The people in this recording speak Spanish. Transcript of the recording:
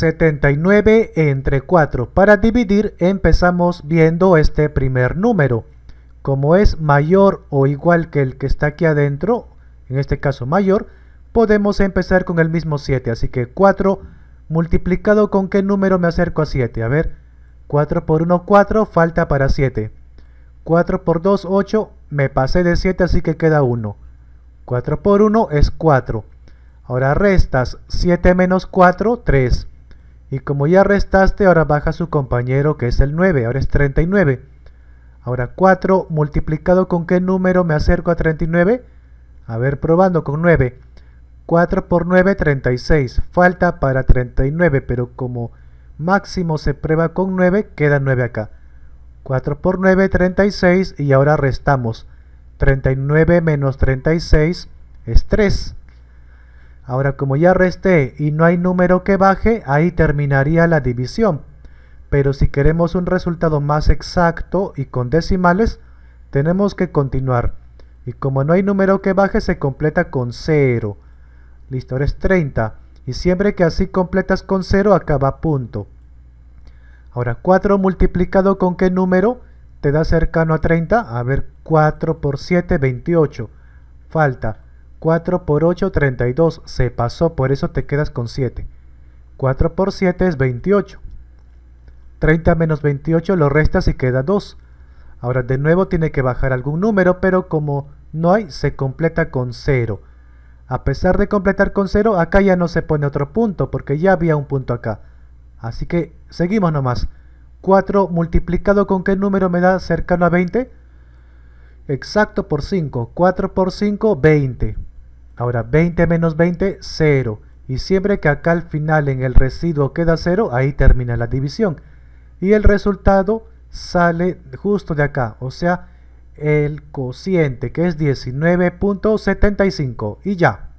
79 entre 4. Para dividir empezamos viendo este primer número. Como es mayor o igual que el que está aquí adentro, en este caso mayor, podemos empezar con el mismo 7. Así que 4 multiplicado con qué número me acerco a 7. A ver, 4 por 1, 4, falta para 7. 4 por 2, 8, me pasé de 7 así que queda 1. 4 por 1 es 4. Ahora restas 7 menos 4, 3. Y como ya restaste, ahora baja su compañero que es el 9, ahora es 39. Ahora 4 multiplicado con qué número me acerco a 39? A ver, probando con 9. 4 por 9, 36. Falta para 39, pero como máximo se prueba con 9, queda 9 acá. 4 por 9, 36 y ahora restamos. 39 menos 36 es 3. Ahora como ya resté y no hay número que baje, ahí terminaría la división. Pero si queremos un resultado más exacto y con decimales, tenemos que continuar. Y como no hay número que baje, se completa con 0. Listo, ahora es 30. Y siempre que así completas con 0, acaba punto. Ahora, 4 multiplicado con qué número te da cercano a 30. A ver, 4 por 7, 28. Falta. 4 por 8, 32. Se pasó, por eso te quedas con 7. 4 por 7 es 28. 30 menos 28 lo restas y queda 2. Ahora de nuevo tiene que bajar algún número, pero como no hay, se completa con 0. A pesar de completar con 0, acá ya no se pone otro punto, porque ya había un punto acá. Así que seguimos nomás. 4 multiplicado con qué número me da cercano a 20? Exacto por 5. 4 por 5, 20. Ahora 20 menos 20, 0. Y siempre que acá al final en el residuo queda 0, ahí termina la división. Y el resultado sale justo de acá, o sea, el cociente que es 19.75 y ya.